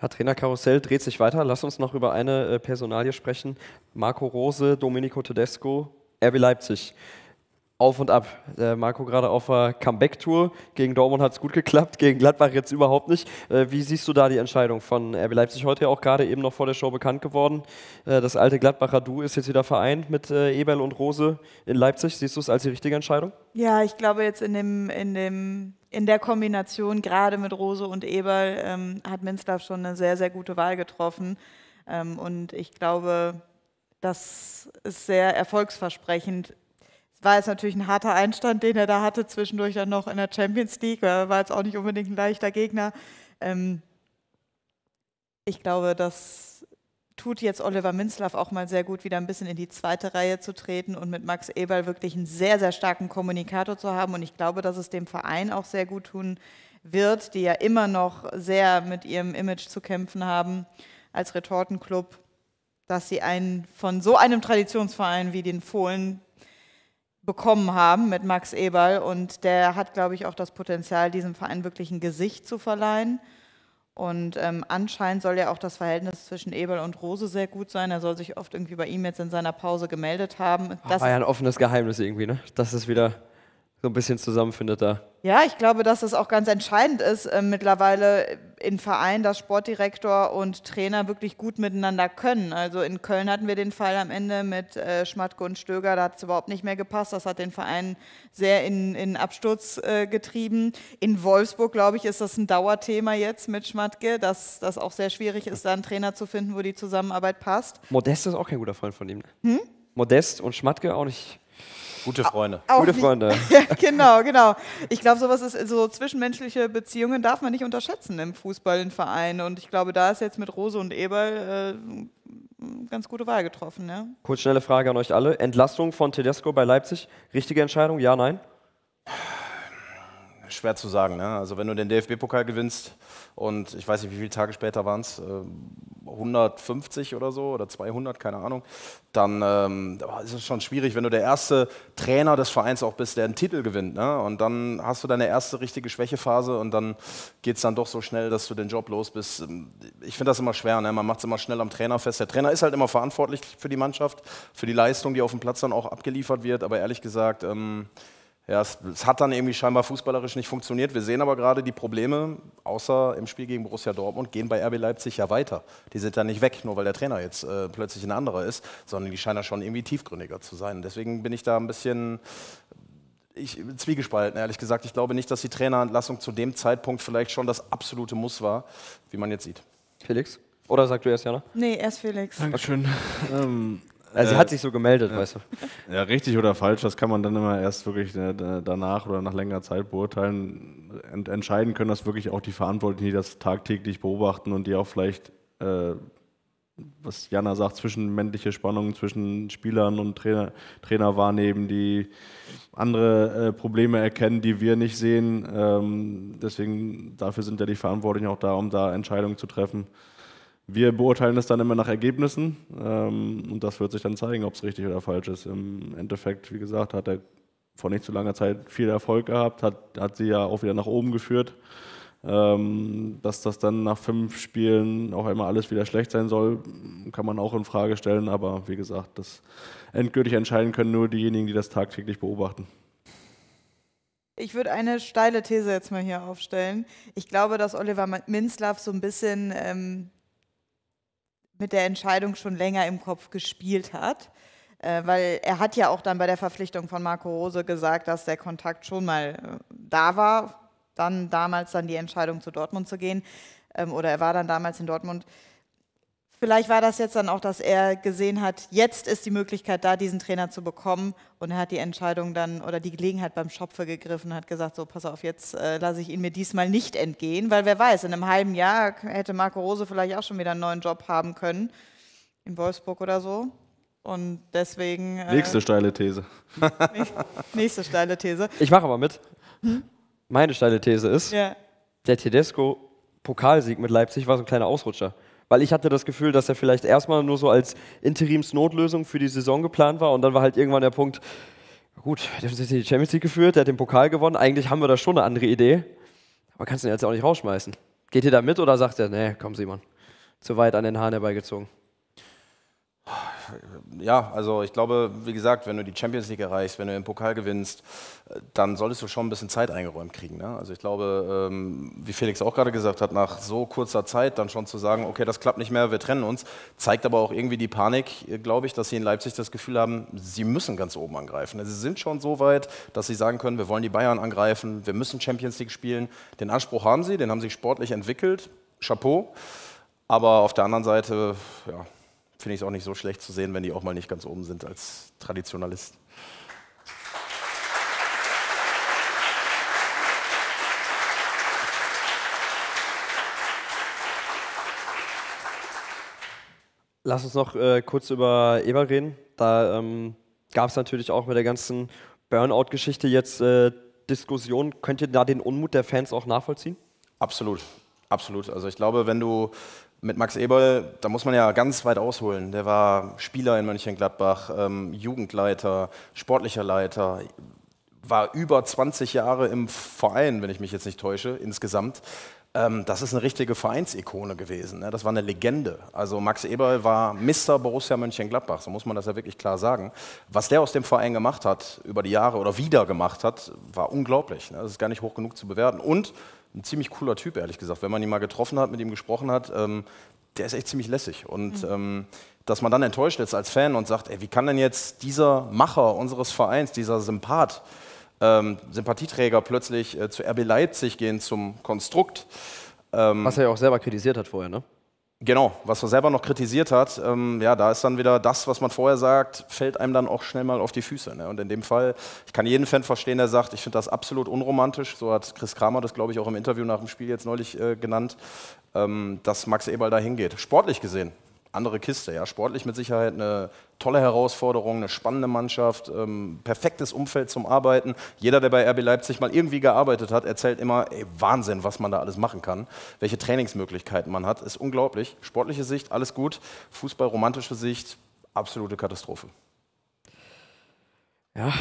Herr Karussell dreht sich weiter. Lass uns noch über eine äh, Personalie sprechen. Marco Rose, Domenico Tedesco, RB Leipzig. Auf und ab. Äh, Marco gerade auf der Comeback-Tour. Gegen Dortmund hat es gut geklappt, gegen Gladbach jetzt überhaupt nicht. Äh, wie siehst du da die Entscheidung von RB Leipzig? Heute ja auch gerade eben noch vor der Show bekannt geworden. Das alte Gladbacher Du ist jetzt wieder vereint mit Eberl und Rose in Leipzig. Siehst du es als die richtige Entscheidung? Ja, ich glaube jetzt in dem, in dem in der Kombination, gerade mit Rose und Eberl, ähm, hat Minzlaff schon eine sehr, sehr gute Wahl getroffen. Ähm, und ich glaube, das ist sehr erfolgsversprechend. Es war jetzt natürlich ein harter Einstand, den er da hatte, zwischendurch dann noch in der Champions League. Er War jetzt auch nicht unbedingt ein leichter Gegner. Ähm, ich glaube, dass tut jetzt Oliver Minzlaff auch mal sehr gut, wieder ein bisschen in die zweite Reihe zu treten und mit Max Eberl wirklich einen sehr, sehr starken Kommunikator zu haben. Und ich glaube, dass es dem Verein auch sehr gut tun wird, die ja immer noch sehr mit ihrem Image zu kämpfen haben als Retortenclub, dass sie einen von so einem Traditionsverein wie den Fohlen bekommen haben mit Max Eberl. Und der hat, glaube ich, auch das Potenzial, diesem Verein wirklich ein Gesicht zu verleihen. Und ähm, anscheinend soll ja auch das Verhältnis zwischen Ebel und Rose sehr gut sein. Er soll sich oft irgendwie bei ihm jetzt in seiner Pause gemeldet haben. Ah, das war ja ein offenes Geheimnis irgendwie, ne? Das ist wieder so ein bisschen zusammenfindet da. Ja, ich glaube, dass es das auch ganz entscheidend ist, äh, mittlerweile in Vereinen, dass Sportdirektor und Trainer wirklich gut miteinander können. Also in Köln hatten wir den Fall am Ende mit äh, Schmatke und Stöger, da hat es überhaupt nicht mehr gepasst. Das hat den Verein sehr in, in Absturz äh, getrieben. In Wolfsburg, glaube ich, ist das ein Dauerthema jetzt mit Schmatke, dass das auch sehr schwierig ist, da einen Trainer zu finden, wo die Zusammenarbeit passt. Modest ist auch kein guter Freund von ihm. Hm? Modest und Schmatke auch nicht. Gute Freunde. Auch Gute Freunde. ja, genau, genau. Ich glaube, sowas ist, so zwischenmenschliche Beziehungen darf man nicht unterschätzen im Fußball, im Verein. Und ich glaube, da ist jetzt mit Rose und Eberl äh, ganz gute Wahl getroffen. Ja? Kurz schnelle Frage an euch alle. Entlastung von Tedesco bei Leipzig, richtige Entscheidung, ja, nein? schwer zu sagen. Ne? Also wenn du den DFB-Pokal gewinnst und ich weiß nicht, wie viele Tage später waren es, 150 oder so oder 200, keine Ahnung, dann ähm, ist es schon schwierig, wenn du der erste Trainer des Vereins auch bist, der einen Titel gewinnt. Ne? Und dann hast du deine erste richtige Schwächephase und dann geht es dann doch so schnell, dass du den Job los bist. Ähm, ich finde das immer schwer, ne? man macht es immer schnell am Trainer fest. Der Trainer ist halt immer verantwortlich für die Mannschaft, für die Leistung, die auf dem Platz dann auch abgeliefert wird, aber ehrlich gesagt... Ähm, ja, es, es, hat dann irgendwie scheinbar fußballerisch nicht funktioniert. Wir sehen aber gerade die Probleme, außer im Spiel gegen Borussia Dortmund, gehen bei RB Leipzig ja weiter. Die sind ja nicht weg, nur weil der Trainer jetzt äh, plötzlich ein anderer ist, sondern die scheinen ja schon irgendwie tiefgründiger zu sein. Deswegen bin ich da ein bisschen ich, zwiegespalten, ehrlich gesagt. Ich glaube nicht, dass die Trainerentlassung zu dem Zeitpunkt vielleicht schon das absolute Muss war, wie man jetzt sieht. Felix? Oder sagst du erst, Jana? Nee, erst Felix. Dankeschön. Ähm, also sie äh, hat sich so gemeldet, ja. weißt du. Ja, richtig oder falsch, das kann man dann immer erst wirklich äh, danach oder nach längerer Zeit beurteilen. Ent entscheiden können das wirklich auch die Verantwortlichen, die das tagtäglich beobachten und die auch vielleicht, äh, was Jana sagt, zwischenmännliche Spannungen zwischen Spielern und Trainer, Trainer wahrnehmen, die andere äh, Probleme erkennen, die wir nicht sehen. Ähm, deswegen, dafür sind ja die Verantwortlichen auch da, um da Entscheidungen zu treffen. Wir beurteilen das dann immer nach Ergebnissen ähm, und das wird sich dann zeigen, ob es richtig oder falsch ist. Im Endeffekt, wie gesagt, hat er vor nicht zu langer Zeit viel Erfolg gehabt, hat, hat sie ja auch wieder nach oben geführt. Ähm, dass das dann nach fünf Spielen auch immer alles wieder schlecht sein soll, kann man auch in Frage stellen. Aber wie gesagt, das endgültig entscheiden können nur diejenigen, die das tagtäglich beobachten. Ich würde eine steile These jetzt mal hier aufstellen. Ich glaube, dass Oliver Minslav so ein bisschen ähm, mit der Entscheidung schon länger im Kopf gespielt hat. Äh, weil er hat ja auch dann bei der Verpflichtung von Marco Rose gesagt, dass der Kontakt schon mal äh, da war, dann damals dann die Entscheidung zu Dortmund zu gehen ähm, oder er war dann damals in Dortmund vielleicht war das jetzt dann auch, dass er gesehen hat, jetzt ist die Möglichkeit da, diesen Trainer zu bekommen. Und er hat die Entscheidung dann oder die Gelegenheit beim Schopfe gegriffen und hat gesagt, so pass auf, jetzt äh, lasse ich ihn mir diesmal nicht entgehen, weil wer weiß, in einem halben Jahr hätte Marco Rose vielleicht auch schon wieder einen neuen Job haben können, in Wolfsburg oder so. Und deswegen. Äh, nächste steile These. nächste steile These. Ich mache aber mit. Meine steile These ist, ja. der Tedesco-Pokalsieg mit Leipzig war so ein kleiner Ausrutscher weil ich hatte das Gefühl, dass er vielleicht erstmal nur so als Interimsnotlösung für die Saison geplant war und dann war halt irgendwann der Punkt, gut, der hat die Champions League geführt, der hat den Pokal gewonnen, eigentlich haben wir da schon eine andere Idee, aber kannst du ihn jetzt auch nicht rausschmeißen. Geht ihr da mit oder sagt er, nee, komm Simon, zu weit an den Haaren herbeigezogen? ja, also ich glaube, wie gesagt, wenn du die Champions League erreichst, wenn du im Pokal gewinnst, dann solltest du schon ein bisschen Zeit eingeräumt kriegen. Ne? Also ich glaube, ähm, wie Felix auch gerade gesagt hat, nach so kurzer Zeit dann schon zu sagen, okay, das klappt nicht mehr, wir trennen uns, zeigt aber auch irgendwie die Panik, glaube ich, dass sie in Leipzig das Gefühl haben, sie müssen ganz oben angreifen. Also sie sind schon so weit, dass sie sagen können, wir wollen die Bayern angreifen, wir müssen Champions League spielen. Den Anspruch haben sie, den haben sie sportlich entwickelt. Chapeau. Aber auf der anderen Seite, ja, finde ich es auch nicht so schlecht zu sehen, wenn die auch mal nicht ganz oben sind als Traditionalist. Lass uns noch äh, kurz über Eber reden. Da ähm, gab es natürlich auch mit der ganzen Burnout-Geschichte jetzt äh, Diskussionen. Könnt ihr da den Unmut der Fans auch nachvollziehen? Absolut, absolut. Also ich glaube, wenn du mit Max Eberl, da muss man ja ganz weit ausholen. Der war Spieler in Mönchengladbach, ähm, Jugendleiter, sportlicher Leiter, war über 20 Jahre im Verein, wenn ich mich jetzt nicht täusche, insgesamt. Ähm, das ist eine richtige Vereinsikone gewesen. Ne? Das war eine Legende. Also Max Eberl war Mr. Borussia Mönchengladbach, so muss man das ja wirklich klar sagen. Was der aus dem Verein gemacht hat über die Jahre oder wieder gemacht hat, war unglaublich. Ne? Das ist gar nicht hoch genug zu bewerten. Und ein ziemlich cooler Typ, ehrlich gesagt. Wenn man ihn mal getroffen hat, mit ihm gesprochen hat, ähm, der ist echt ziemlich lässig. Und mhm. ähm, dass man dann enttäuscht ist als Fan und sagt, ey, wie kann denn jetzt dieser Macher unseres Vereins, dieser Sympath, ähm, Sympathieträger plötzlich äh, zu RB Leipzig gehen zum Konstrukt? Ähm, Was er ja auch selber kritisiert hat vorher, ne? Genau, was er selber noch kritisiert hat, ähm, ja, da ist dann wieder das, was man vorher sagt, fällt einem dann auch schnell mal auf die Füße. Ne? Und in dem Fall, ich kann jeden Fan verstehen, der sagt, ich finde das absolut unromantisch, so hat Chris Kramer das, glaube ich, auch im Interview nach dem Spiel jetzt neulich äh, genannt, ähm, dass Max Eberl da hingeht. Sportlich gesehen andere Kiste. Ja. Sportlich mit Sicherheit eine tolle Herausforderung, eine spannende Mannschaft, ähm, perfektes Umfeld zum Arbeiten. Jeder, der bei RB Leipzig mal irgendwie gearbeitet hat, erzählt immer, ey, Wahnsinn, was man da alles machen kann, welche Trainingsmöglichkeiten man hat. Ist unglaublich. Sportliche Sicht, alles gut. Fußball, romantische Sicht, absolute Katastrophe. Ja,